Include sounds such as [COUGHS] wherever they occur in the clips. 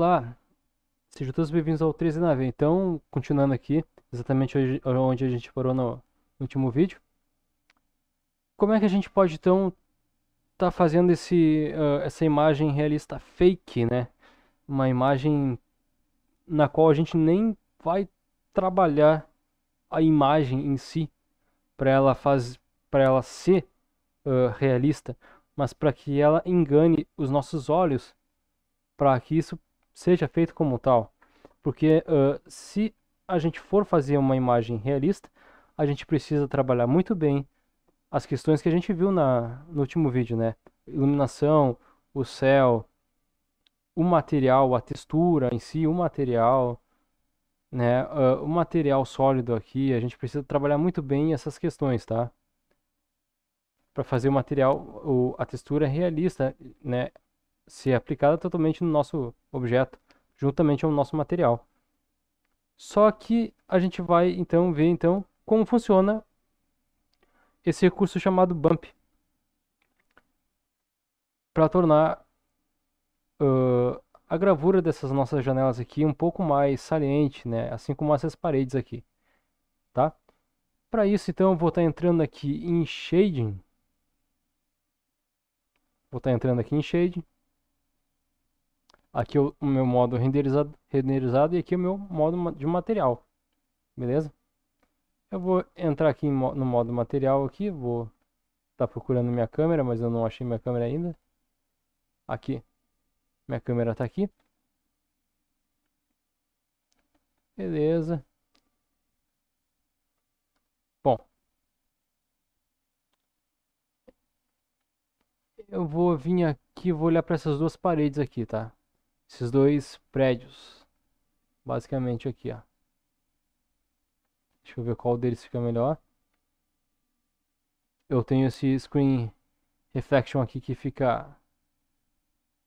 Olá, sejam todos bem-vindos ao 13 na V. Então, continuando aqui, exatamente onde a gente parou no último vídeo. Como é que a gente pode, então, tá fazendo esse, uh, essa imagem realista fake, né? Uma imagem na qual a gente nem vai trabalhar a imagem em si para ela para ela ser uh, realista, mas para que ela engane os nossos olhos, para que isso seja feito como tal. Porque uh, se a gente for fazer uma imagem realista, a gente precisa trabalhar muito bem as questões que a gente viu na, no último vídeo, né? Iluminação, o céu, o material, a textura em si, o material, né? Uh, o material sólido aqui, a gente precisa trabalhar muito bem essas questões, tá? Para fazer o material, o, a textura realista, né? ser aplicada totalmente no nosso objeto, juntamente ao nosso material. Só que a gente vai então ver então como funciona esse recurso chamado bump para tornar uh, a gravura dessas nossas janelas aqui um pouco mais saliente, né? Assim como essas paredes aqui, tá? Para isso, então, eu vou estar tá entrando aqui em Shading. Vou estar tá entrando aqui em Shading. Aqui é o, meu modo renderizado, renderizado e aqui é o meu modo de material. Beleza? Eu vou entrar aqui no modo material aqui, vou estar tá procurando minha câmera, mas eu não achei minha câmera ainda. Aqui. Minha câmera está aqui. Beleza. Bom. Eu vou vir aqui, vou olhar para essas duas paredes aqui, tá? esses dois prédios. Basicamente aqui, ó. Deixa eu ver qual deles fica melhor. Eu tenho esse screen reflection aqui que fica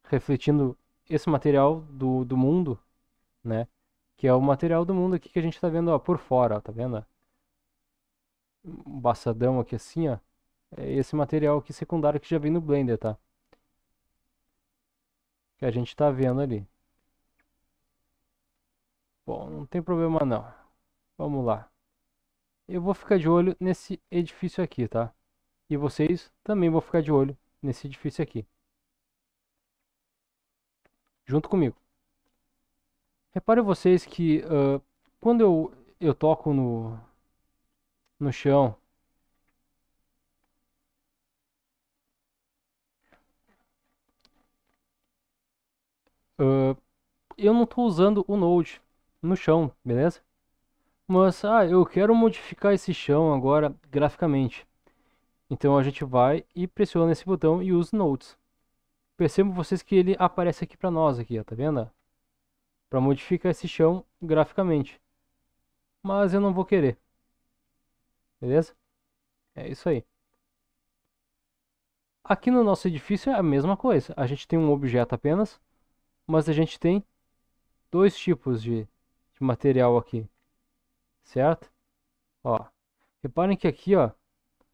refletindo esse material do, do mundo, né? Que é o material do mundo aqui que a gente tá vendo, ó, por fora, ó, tá vendo? Um baçadão aqui assim, ó. É esse material aqui secundário que já vem no Blender, tá? que a gente está vendo ali. Bom, não tem problema não. Vamos lá. Eu vou ficar de olho nesse edifício aqui, tá? E vocês também vão ficar de olho nesse edifício aqui. Junto comigo. Reparem vocês que uh, quando eu, eu toco no, no chão Ah, eu não estou usando o Node no chão, beleza? Mas, ah, eu quero modificar esse chão agora graficamente. Então a gente vai e pressiona esse botão e usa Nodes. Percebam vocês que ele aparece aqui para nós, aqui, ó, tá vendo? Para modificar esse chão graficamente. Mas eu não vou querer. Beleza? É isso aí. Aqui no nosso edifício é a mesma coisa. A gente tem um objeto apenas mas a gente tem dois tipos de, de material aqui, certo? Ó, reparem que aqui, ó,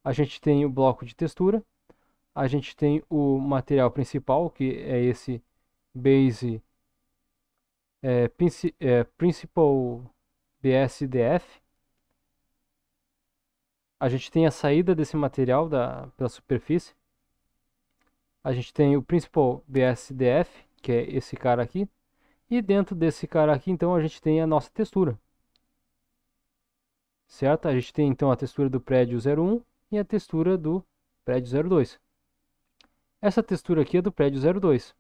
a gente tem o bloco de textura, a gente tem o material principal, que é esse base é, é, principal BSDF. A gente tem a saída desse material da, pela superfície. A gente tem o principal BSDF, que é esse cara aqui. E dentro desse cara aqui, então, a gente tem a nossa textura. Certo? A gente tem, então, a textura do prédio 01 e a textura do prédio 02. Essa textura aqui é do prédio 02.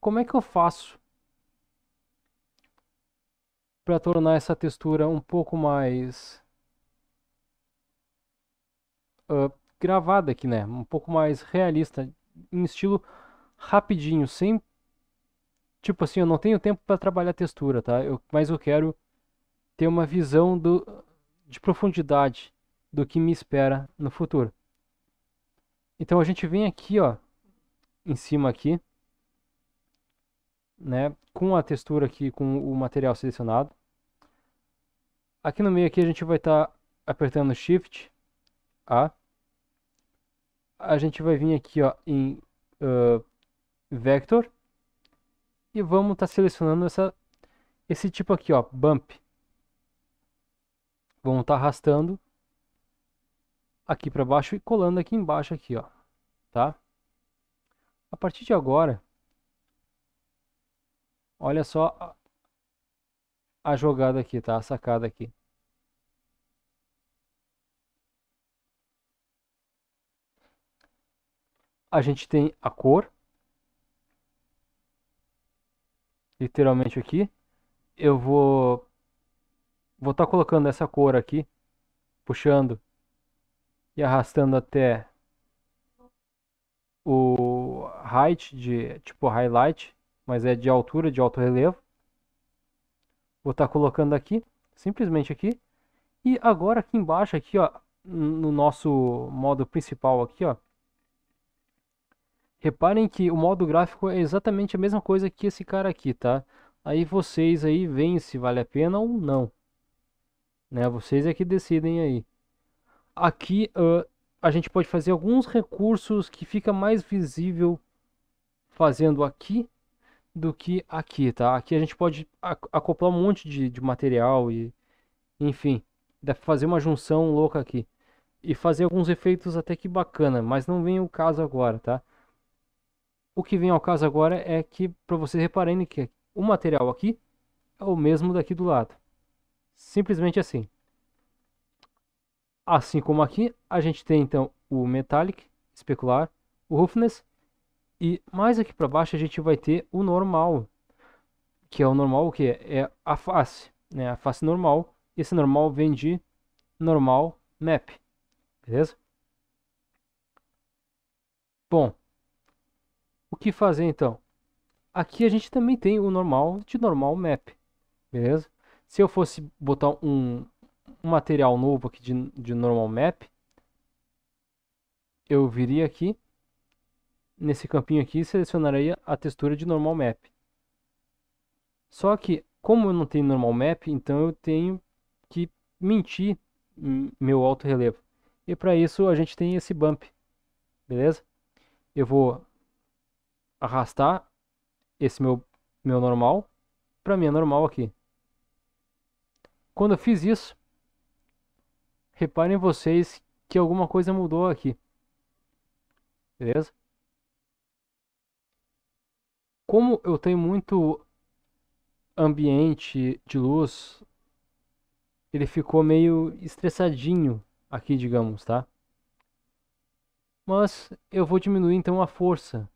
Como é que eu faço para tornar essa textura um pouco mais uh, gravada aqui, né? Um pouco mais realista, em estilo rapidinho, sem. Tipo assim, eu não tenho tempo para trabalhar textura, tá? Eu, mas eu quero ter uma visão do, de profundidade do que me espera no futuro. Então a gente vem aqui, ó, em cima aqui, né, com a textura aqui, com o material selecionado. Aqui no meio aqui a gente vai estar tá apertando Shift, A. A gente vai vir aqui, ó, em uh, vector e vamos estar tá selecionando essa, esse tipo aqui, ó, bump. Vamos estar tá arrastando aqui para baixo e colando aqui embaixo aqui, ó, tá? A partir de agora, olha só a, a jogada aqui, tá? A sacada aqui. A gente tem a cor, literalmente aqui. Eu vou vou estar tá colocando essa cor aqui, puxando e arrastando até o height de tipo highlight, mas é de altura, de alto relevo. Vou estar tá colocando aqui, simplesmente aqui. E agora aqui embaixo aqui, ó, no nosso modo principal aqui, ó, Reparem que o modo gráfico é exatamente a mesma coisa que esse cara aqui, tá? Aí vocês aí veem se vale a pena ou não. Né? Vocês é que decidem aí. Aqui uh, a gente pode fazer alguns recursos que fica mais visível fazendo aqui do que aqui, tá? Aqui a gente pode acoplar um monte de, de material e... Enfim, dá pra fazer uma junção louca aqui. E fazer alguns efeitos até que bacana, mas não vem o caso agora, tá? O que vem ao caso agora é que, para vocês repararem que o material aqui é o mesmo daqui do lado. Simplesmente assim. Assim como aqui, a gente tem então o Metallic, especular, o Roughness, e mais aqui para baixo a gente vai ter o normal, que é o normal o que é a face, né? A face normal. Esse normal vem de normal map, beleza? Bom, o que fazer então? Aqui a gente também tem o normal de normal map, beleza? Se eu fosse botar um, um material novo aqui de, de normal map, eu viria aqui, nesse campinho aqui, e selecionaria a textura de normal map. Só que, como eu não tenho normal map, então eu tenho que mentir meu alto relevo. E para isso a gente tem esse bump, beleza? Eu vou arrastar esse meu, meu normal para minha normal aqui. Quando eu fiz isso, reparem vocês que alguma coisa mudou aqui. Beleza? Como eu tenho muito ambiente de luz, ele ficou meio estressadinho aqui, digamos, tá? Mas eu vou diminuir então a força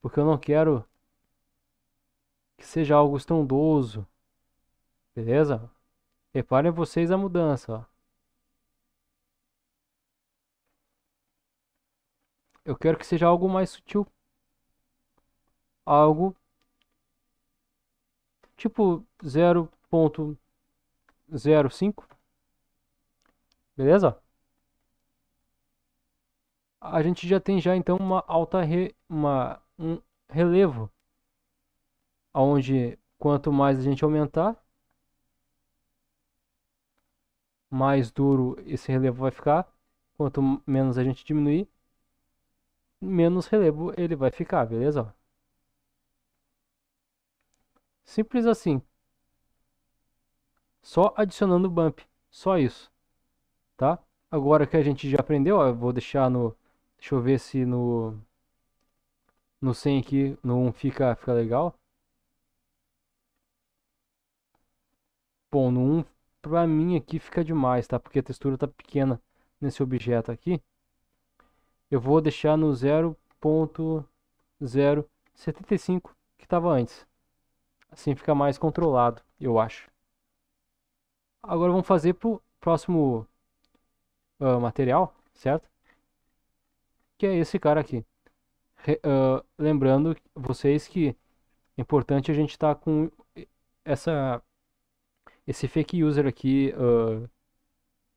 porque eu não quero que seja algo estrondoso. Beleza? Reparem vocês a mudança, ó. Eu quero que seja algo mais sutil. Algo tipo 0.05. Beleza? A gente já tem já então uma alta re... uma um relevo, onde quanto mais a gente aumentar, mais duro esse relevo vai ficar. Quanto menos a gente diminuir, menos relevo ele vai ficar, beleza? Simples assim. Só adicionando bump, só isso, tá? Agora que a gente já aprendeu, ó, eu vou deixar no... Deixa eu ver se no no 100 aqui, no 1 fica, fica legal. Bom, no 1 pra mim aqui fica demais, tá? Porque a textura tá pequena nesse objeto aqui. Eu vou deixar no 0.075 que estava antes. Assim fica mais controlado, eu acho. Agora vamos fazer pro próximo uh, material, certo? Que é esse cara aqui. Uh, lembrando vocês que é importante a gente estar tá com essa esse fake user aqui uh,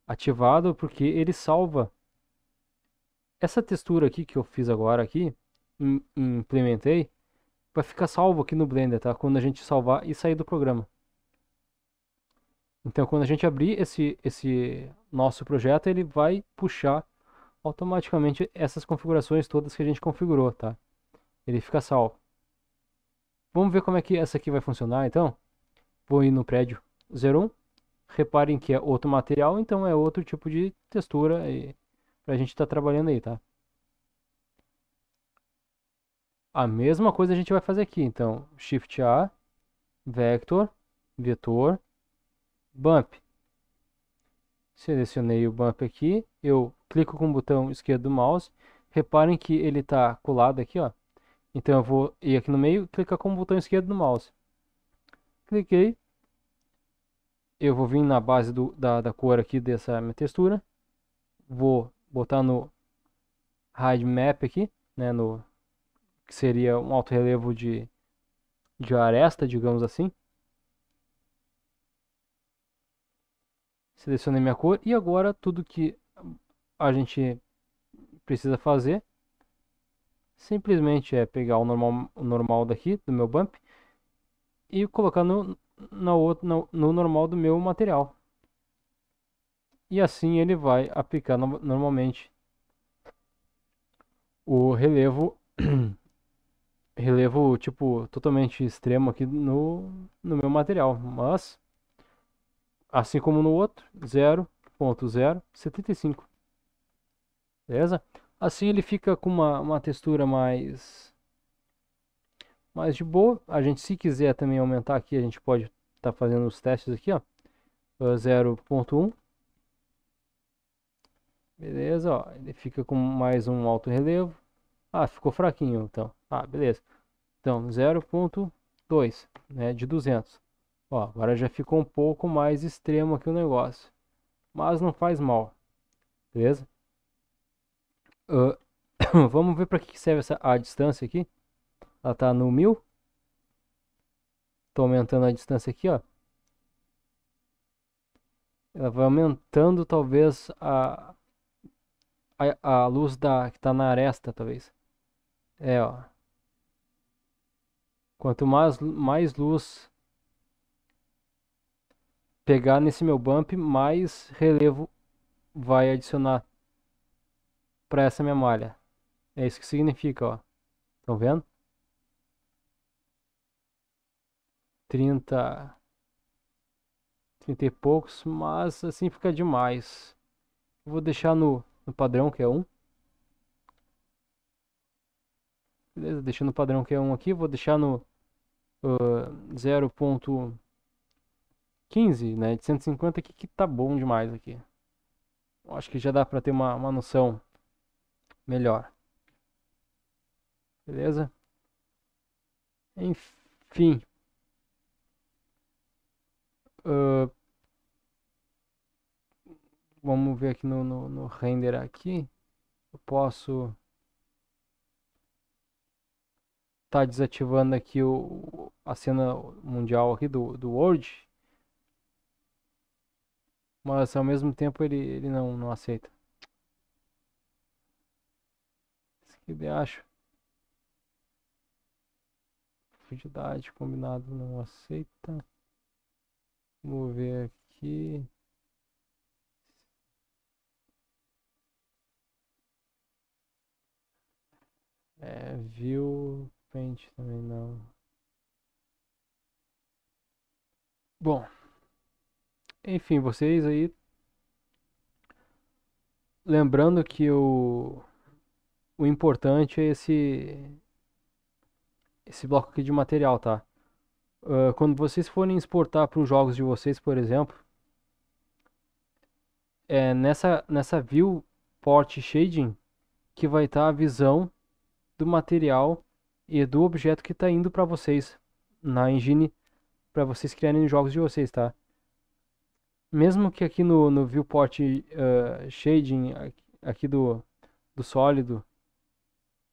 ativado porque ele salva essa textura aqui que eu fiz agora aqui implementei vai ficar salvo aqui no Blender tá quando a gente salvar e sair do programa então quando a gente abrir esse esse nosso projeto ele vai puxar automaticamente essas configurações todas que a gente configurou, tá? Ele fica salvo. Vamos ver como é que essa aqui vai funcionar, então? Vou ir no prédio 01. Reparem que é outro material, então é outro tipo de textura e pra gente estar tá trabalhando aí, tá? A mesma coisa a gente vai fazer aqui, então, Shift A, Vector, Vetor, Bump. Selecionei o Bump aqui, eu clico com o botão esquerdo do mouse, reparem que ele está colado aqui, ó. Então eu vou ir aqui no meio, clicar com o botão esquerdo do mouse. Cliquei. Eu vou vir na base do, da, da cor aqui dessa minha textura. Vou botar no Hide Map aqui, né, no, que seria um alto relevo de, de aresta, digamos assim. Selecionei minha cor e agora tudo que a gente precisa fazer simplesmente é pegar o normal, o normal daqui, do meu bump, e colocar no, no outro no, no normal do meu material. E assim ele vai aplicar no, normalmente o relevo, [CLEARS THROAT] relevo tipo totalmente extremo aqui no, no meu material, mas assim como no outro, 0.075. Beleza? Assim ele fica com uma, uma textura mais, mais de boa. A gente, se quiser também aumentar aqui, a gente pode estar tá fazendo os testes aqui, ó. 0.1. Ah, beleza, ó. Ele fica com mais um alto relevo. Ah, ficou fraquinho, então. Ah, beleza. Então, 0.2, né, de 200. Ó, agora já ficou um pouco mais extremo aqui o negócio. Mas não faz mal. Beleza? Uh, [COUGHS] vamos ver para que serve essa a distância aqui. Ela está no 1000. Tô aumentando a distância aqui, ó. Ela vai aumentando talvez a a, a luz da que está na aresta, talvez. É, ó. Quanto mais mais luz pegar nesse meu bump, mais relevo vai adicionar para essa memória. É isso que significa, ó. Estão vendo? 30 30 e poucos, mas assim fica demais. Eu vou deixar no, no padrão que é 1. Beleza, deixa no padrão que é 1 aqui, vou deixar no uh, ah, 0.15, né, de 150 aqui, que tá bom demais aqui. Acho que já dá para ter uma, uma noção melhor. Beleza? Enfim. Uh, vamos ver aqui no, no, no, render aqui. Eu posso tá desativando aqui o, a cena mundial aqui do, do Word. Mas ao mesmo tempo ele, ele não, não aceita. Que de acho. Profundidade combinado não aceita. mover ver aqui. É, view paint também não. Bom, enfim, vocês aí. Lembrando que o o importante é esse esse bloco aqui de material, tá? Uh, quando vocês forem exportar para os jogos de vocês, por exemplo, é nessa, nessa view port shading que vai estar tá a visão do material e do objeto que está indo para vocês na engine para vocês criarem os jogos de vocês, tá? Mesmo que aqui no, no viewport uh, ah, shading aqui do, do sólido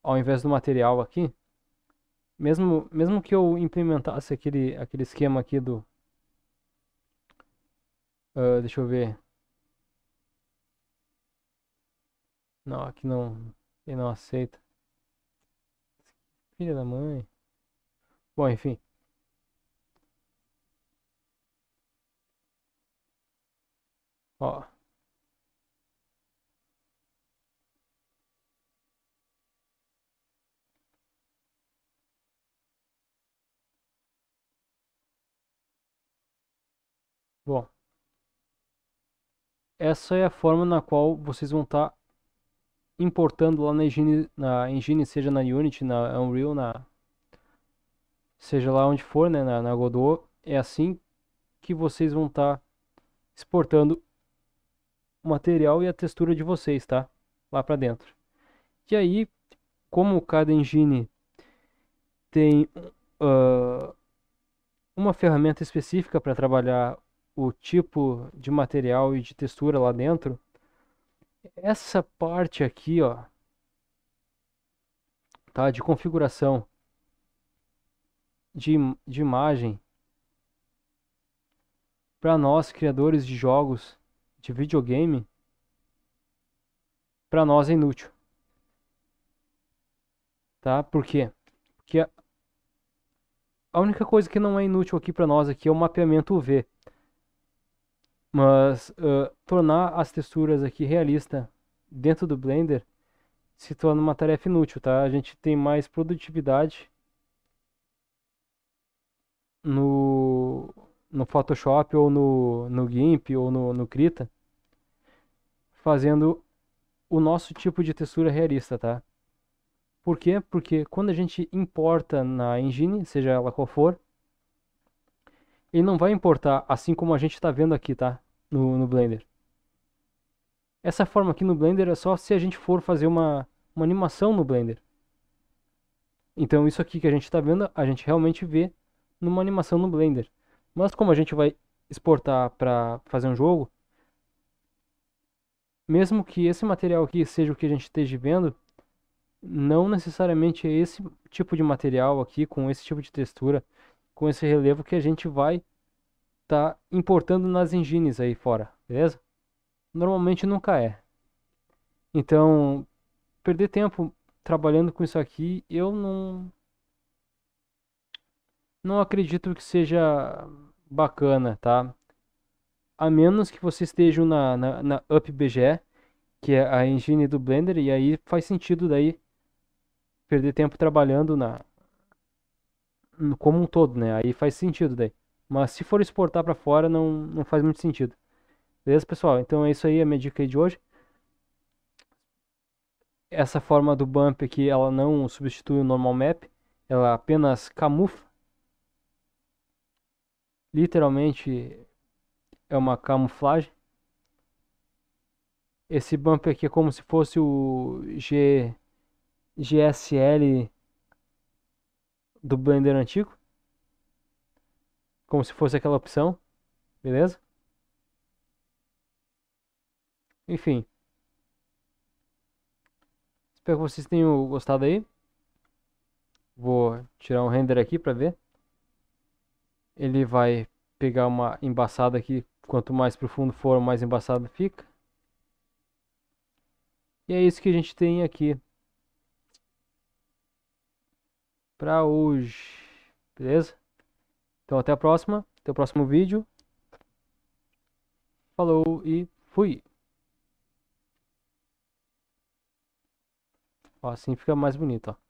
ao invés do material aqui, mesmo, mesmo que eu implementasse aquele, aquele esquema aqui do... Uh, deixa eu ver... Não, aqui não... Ele não aceita. Filha da mãe. Bom, enfim. Ó. Bom, essa é a forma na qual vocês vão estar tá importando lá na engine, na engine, seja na Unity, na Unreal, na seja lá onde for, né, na, na Godot, é assim que vocês vão estar tá exportando o material e a textura de vocês, tá? Lá para dentro. E aí, como cada engine tem uh, uma ferramenta específica para trabalhar o tipo de material e de textura lá dentro. Essa parte aqui, ó, tá? De configuração de, de imagem para nós criadores de jogos de videogame, para nós é inútil. Tá? Por quê? Porque a única coisa que não é inútil aqui para nós aqui é o mapeamento UV. Mas uh, tornar as texturas aqui realista dentro do Blender se torna uma tarefa inútil, tá? A gente tem mais produtividade no, no Photoshop ou no, no GIMP ou no, no Krita fazendo o nosso tipo de textura realista, tá? Por quê? Porque quando a gente importa na engine, seja ela qual for, ele não vai importar assim como a gente está vendo aqui, tá? no, no Blender. Essa forma aqui no Blender é só se a gente for fazer uma, uma animação no Blender. Então isso aqui que a gente está vendo, a gente realmente vê numa animação no Blender. Mas como a gente vai exportar para fazer um jogo, mesmo que esse material aqui seja o que a gente esteja vendo, não necessariamente é esse tipo de material aqui, com esse tipo de textura, com esse relevo que a gente vai tá importando nas engines aí fora, beleza? Normalmente nunca é. Então, perder tempo trabalhando com isso aqui, eu não não acredito que seja bacana, tá? A menos que vocês estejam na, na, na UpBGE, que é a engine do Blender, e aí faz sentido daí perder tempo trabalhando na como um todo, né? Aí faz sentido daí. Mas se for exportar para fora, não, não faz muito sentido. Beleza, pessoal? Então é isso aí, a minha dica de hoje. Essa forma do bump aqui, ela não substitui o normal map. Ela apenas camufla. Literalmente é uma camuflagem. Esse bump aqui é como se fosse o G... GSL do Blender antigo como se fosse aquela opção, beleza? Enfim. Espero que vocês tenham gostado aí. Vou tirar um render aqui para ver. Ele vai pegar uma embaçada aqui. Quanto mais profundo for, mais embaçado fica. E é isso que a gente tem aqui. Para hoje. Beleza? Então até a próxima, até o próximo vídeo. Falou e fui. Ó, assim fica mais bonito, ó.